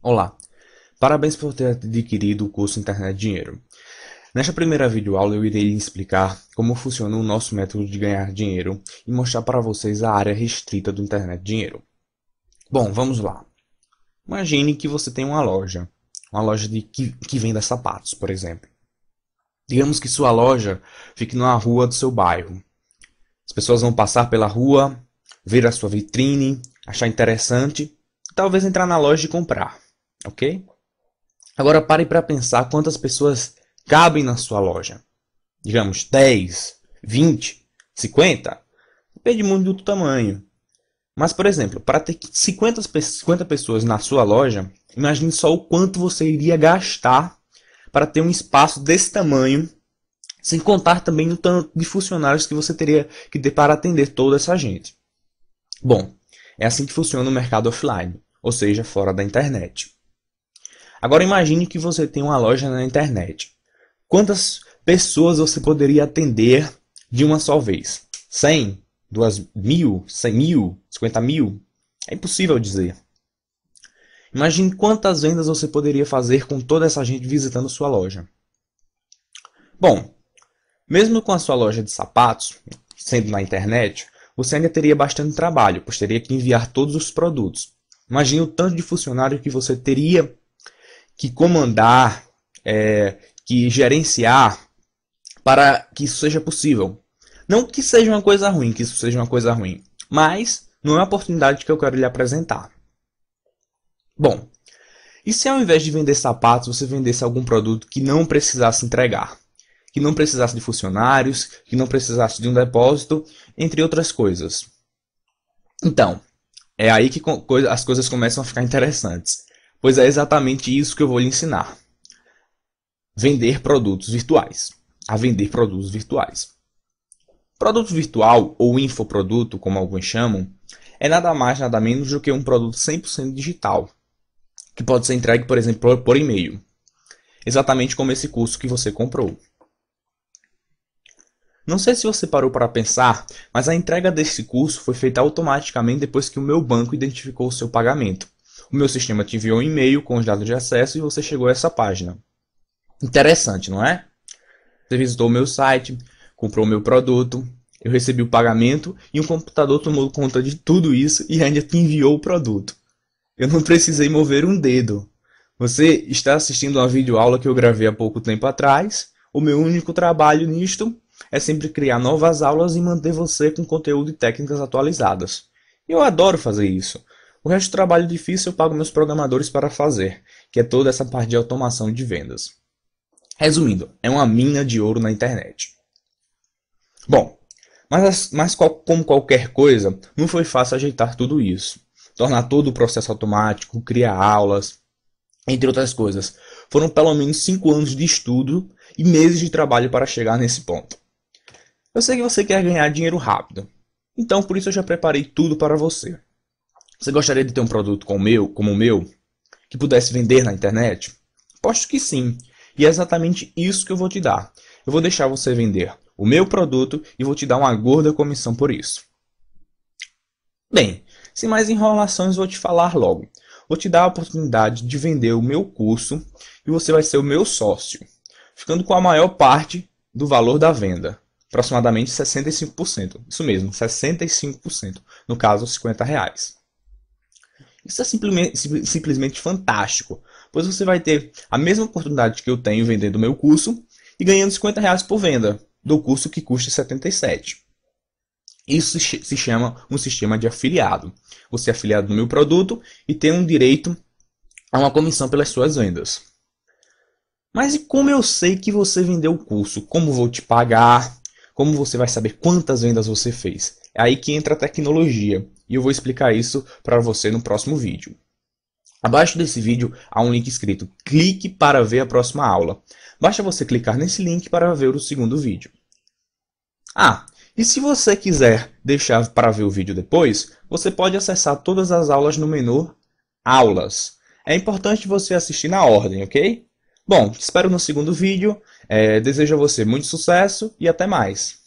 Olá, parabéns por ter adquirido o curso Internet Dinheiro. Nesta primeira videoaula eu irei lhe explicar como funciona o nosso método de ganhar dinheiro e mostrar para vocês a área restrita do Internet Dinheiro. Bom, vamos lá. Imagine que você tem uma loja, uma loja de, que, que venda sapatos, por exemplo. Digamos que sua loja fique na rua do seu bairro. As pessoas vão passar pela rua, ver a sua vitrine, achar interessante, e talvez entrar na loja e comprar. Ok? Agora pare para pensar quantas pessoas cabem na sua loja. Digamos 10, 20, 50. Depende muito do tamanho. Mas, por exemplo, para ter 50, 50 pessoas na sua loja, imagine só o quanto você iria gastar para ter um espaço desse tamanho, sem contar também no tanto de funcionários que você teria que ter para atender toda essa gente. Bom, é assim que funciona o mercado offline, ou seja, fora da internet. Agora imagine que você tem uma loja na internet. Quantas pessoas você poderia atender de uma só vez? 100? 2 mil? 100 mil? 50 mil? É impossível dizer. Imagine quantas vendas você poderia fazer com toda essa gente visitando sua loja. Bom, mesmo com a sua loja de sapatos, sendo na internet, você ainda teria bastante trabalho, pois teria que enviar todos os produtos. Imagine o tanto de funcionário que você teria que comandar, é, que gerenciar para que isso seja possível. Não que seja uma coisa ruim, que isso seja uma coisa ruim, mas não é uma oportunidade que eu quero lhe apresentar. Bom, e se ao invés de vender sapatos, você vendesse algum produto que não precisasse entregar? Que não precisasse de funcionários, que não precisasse de um depósito, entre outras coisas. Então, é aí que as coisas começam a ficar interessantes. Pois é exatamente isso que eu vou lhe ensinar. Vender produtos virtuais. A vender produtos virtuais. Produto virtual ou infoproduto, como alguns chamam, é nada mais nada menos do que um produto 100% digital, que pode ser entregue, por exemplo, por e-mail. Exatamente como esse curso que você comprou. Não sei se você parou para pensar, mas a entrega desse curso foi feita automaticamente depois que o meu banco identificou o seu pagamento. O meu sistema te enviou um e-mail com os dados de acesso e você chegou a essa página. Interessante, não é? Você visitou o meu site, comprou o meu produto, eu recebi o pagamento e um computador tomou conta de tudo isso e ainda te enviou o produto. Eu não precisei mover um dedo. Você está assistindo uma videoaula que eu gravei há pouco tempo atrás. O meu único trabalho nisto é sempre criar novas aulas e manter você com conteúdo e técnicas atualizadas. Eu adoro fazer isso. O resto do trabalho difícil eu pago meus programadores para fazer, que é toda essa parte de automação de vendas. Resumindo, é uma mina de ouro na internet. Bom, mas, mas qual, como qualquer coisa, não foi fácil ajeitar tudo isso. Tornar todo o processo automático, criar aulas, entre outras coisas. Foram pelo menos 5 anos de estudo e meses de trabalho para chegar nesse ponto. Eu sei que você quer ganhar dinheiro rápido, então por isso eu já preparei tudo para você. Você gostaria de ter um produto como o meu, como o meu que pudesse vender na internet? Aposto que sim. E é exatamente isso que eu vou te dar. Eu vou deixar você vender o meu produto e vou te dar uma gorda comissão por isso. Bem, sem mais enrolações, vou te falar logo. Vou te dar a oportunidade de vender o meu curso e você vai ser o meu sócio, ficando com a maior parte do valor da venda, aproximadamente 65%. Isso mesmo, 65%, no caso, 50 reais. Isso é simplesmente, simplesmente fantástico, pois você vai ter a mesma oportunidade que eu tenho vendendo meu curso e ganhando 50 reais por venda do curso que custa 77. Isso se chama um sistema de afiliado. Você é afiliado no meu produto e tem um direito a uma comissão pelas suas vendas. Mas e como eu sei que você vendeu o curso? Como vou te pagar? Como você vai saber quantas vendas você fez? É aí que entra a tecnologia e eu vou explicar isso para você no próximo vídeo. Abaixo desse vídeo há um link escrito Clique para ver a próxima aula. Basta você clicar nesse link para ver o segundo vídeo. Ah, e se você quiser deixar para ver o vídeo depois, você pode acessar todas as aulas no menu Aulas. É importante você assistir na ordem, ok? Bom, te espero no segundo vídeo, é, desejo a você muito sucesso e até mais!